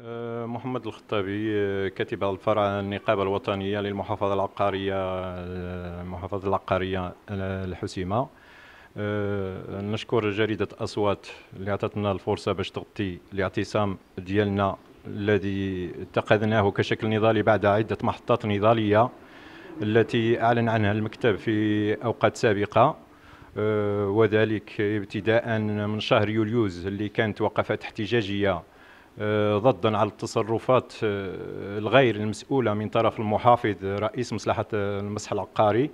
آه، محمد الخطابي آه، كاتب الفرع النقابة الوطنية للمحافظة العقارية المحافظة آه، العقارية الحسيمة نشكر جريدة أصوات اللي عطتنا الفرصة باش تغطي الاعتصام ديالنا الذي اتخذناه كشكل نضالي بعد عدة محطات نضالية التي أعلن عنها المكتب في أوقات سابقة وذلك ابتداء من شهر يوليوز اللي كانت وقفات احتجاجية آه، ضدا على التصرفات آه، الغير المسؤولة من طرف المحافظ رئيس مصلحة آه، المسح العقاري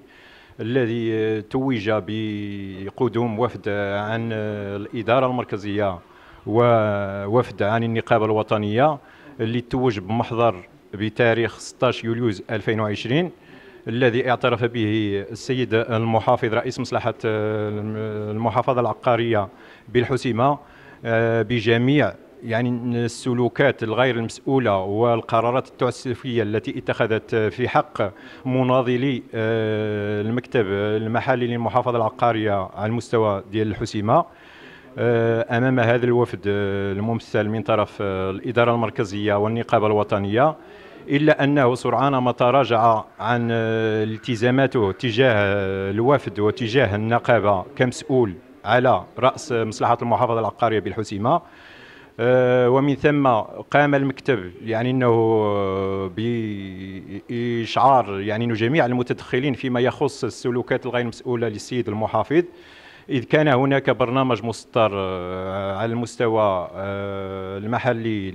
الذي توج بقدوم وفد عن الإدارة المركزية ووفد عن النقابة الوطنية اللي توج بمحضر بتاريخ 16 يوليوز 2020 الذي اعترف به السيد المحافظ رئيس مصلحة المحافظة العقارية بالحسيمة بجميع يعني السلوكات الغير المسؤولة والقرارات التعسفية التي اتخذت في حق مناضلي آه، المكتب المحلي للمحافظة العقارية على المستوى ديال الحسيمة آه، أمام هذا الوفد آه، الممثل من طرف الإدارة المركزية والنقابة الوطنية إلا أنه سرعان ما تراجع عن التزاماته تجاه الوفد وتجاه النقابة كمسؤول على رأس مصلحة المحافظة العقارية بالحسيمة آه، ومن ثم قام المكتب يعني انه آه، باشعار يعني انه جميع المتدخلين فيما يخص السلوكات الغير مسؤوله للسيد المحافظ اذ كان هناك برنامج مسطر آه، على المستوى المحلي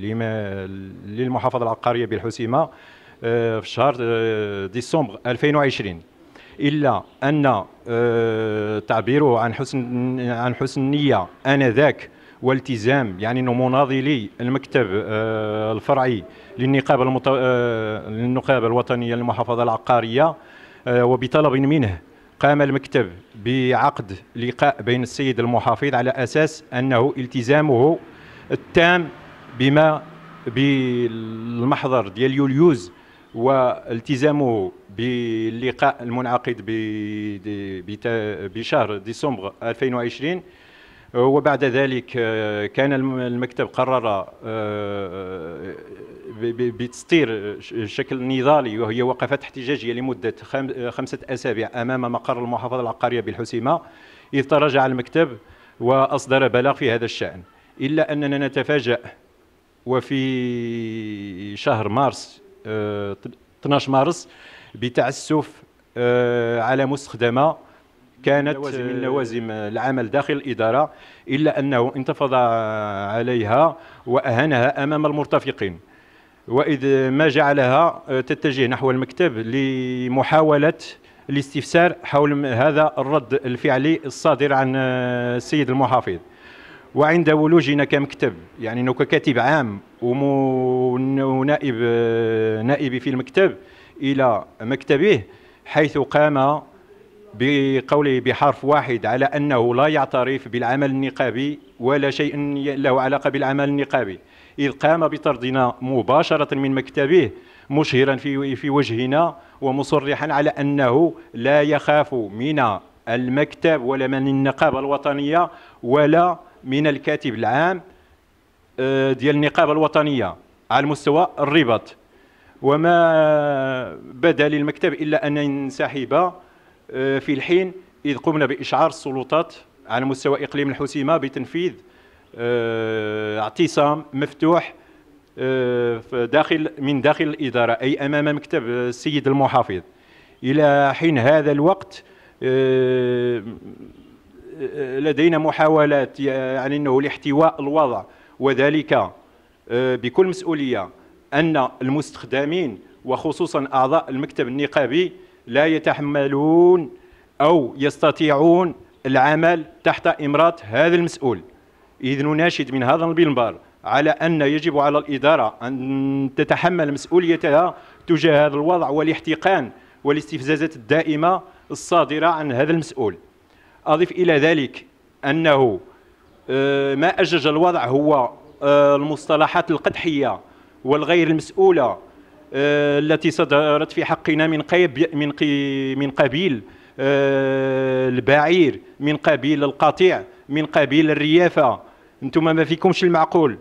للمحافظه العقاريه بالحسيمه في شهر ديسمبر 2020 الا ان تعبيره عن حسن عن حسن النيه انذاك والتزام يعني انه مناضلي المكتب آه، الفرعي للنقابه المط... آه، للنقابه الوطنيه للمحافظه العقاريه آه، وبطلب منه قام المكتب بعقد لقاء بين السيد المحافظ على اساس انه التزامه التام بما بالمحضر ديال يوليوز والتزامه باللقاء المنعقد بشهر ديسمبر 2020 وبعد ذلك آه، كان المكتب قرر آه، آه، بتسطير شكل نضالي وهي وقفات احتجاجيه لمده خمسه اسابيع امام مقر المحافظه العقاريه بالحسيمه اذ تراجع المكتب واصدر بلاغ في هذا الشان الا اننا نتفاجا وفي شهر مارس 12 مارس بتعسف على مستخدمه كانت من آه، لوازم العمل داخل الإدارة إلا أنه انتفض عليها واهانها أمام المرتفقين وإذ ما جعلها آه، تتجه نحو المكتب لمحاولة الاستفسار حول هذا الرد الفعلي الصادر عن آه، السيد المحافظ وعند ولوجنا كمكتب يعني ككاتب عام ونائب نائبي في المكتب إلى مكتبه حيث قام بقوله بحرف واحد على أنه لا يعترف بالعمل النقابي ولا شيء له علاقة بالعمل النقابي إذ قام بطردنا مباشرة من مكتبه مشهرا في في وجهنا ومصرحا على أنه لا يخاف من المكتب ولا من النقابة الوطنية ولا من الكاتب العام آه، ديال النقابة الوطنية على مستوى الرباط وما بدا للمكتب إلا أن ينسحب آه، في الحين إذ قمنا بإشعار السلطات على مستوى إقليم الحسيمة بتنفيذ آه، اعتصام مفتوح آه، داخل من داخل الإدارة أي أمام مكتب السيد المحافظ إلى حين هذا الوقت لدينا محاولات يعني أنه لاحتواء الوضع وذلك بكل مسؤولية أن المستخدمين وخصوصا أعضاء المكتب النقابي لا يتحملون أو يستطيعون العمل تحت إمرات هذا المسؤول إذ نناشد من هذا المنبر على أن يجب على الإدارة أن تتحمل مسؤوليتها تجاه هذا الوضع والاحتقان والاستفزازات الدائمة الصادرة عن هذا المسؤول أضف إلى ذلك أنه آه، ما أجج الوضع هو آه، المصطلحات القدحية والغير المسؤولة آه، التي صدرت في حقنا من قيب من قي من قبيل آه، البعير من قبيل القطيع من قبيل الريافه انتم ما فيكمش المعقول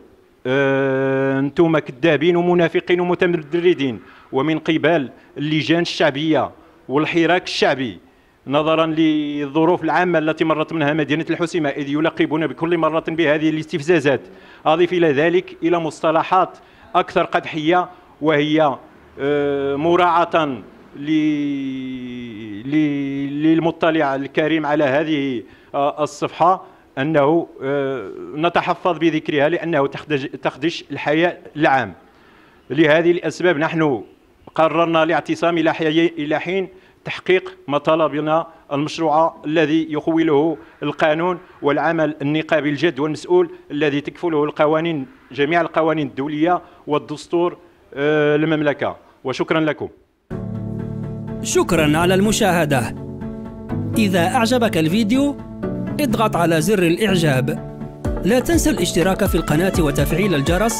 آه، انتم كذابين ومنافقين ومتمردين ومن قبل اللجان الشعبيه والحراك الشعبي نظرا للظروف العامة التي مرت منها مدينة الحسيمة إذ يلقبون بكل مرة بهذه الاستفزازات أضف إلى ذلك إلى مصطلحات أكثر قدحية وهي آه، مراعاة للمطلع الكريم على هذه آه، الصفحة أنه آه، نتحفظ بذكرها لأنه تخدش الحياء العام لهذه الأسباب نحن قررنا الاعتصام إلى حين تحقيق مطالبنا المشروعة الذي يخوله القانون والعمل النقابي الجد والمسؤول الذي تكفله القوانين جميع القوانين الدولية والدستور المملكة آه، وشكرا لكم شكرا على المشاهدة إذا أعجبك الفيديو اضغط على زر الإعجاب لا تنسى الاشتراك في القناة وتفعيل الجرس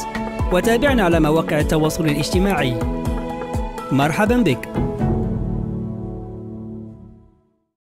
وتابعنا على مواقع التواصل الاجتماعي مرحبا بك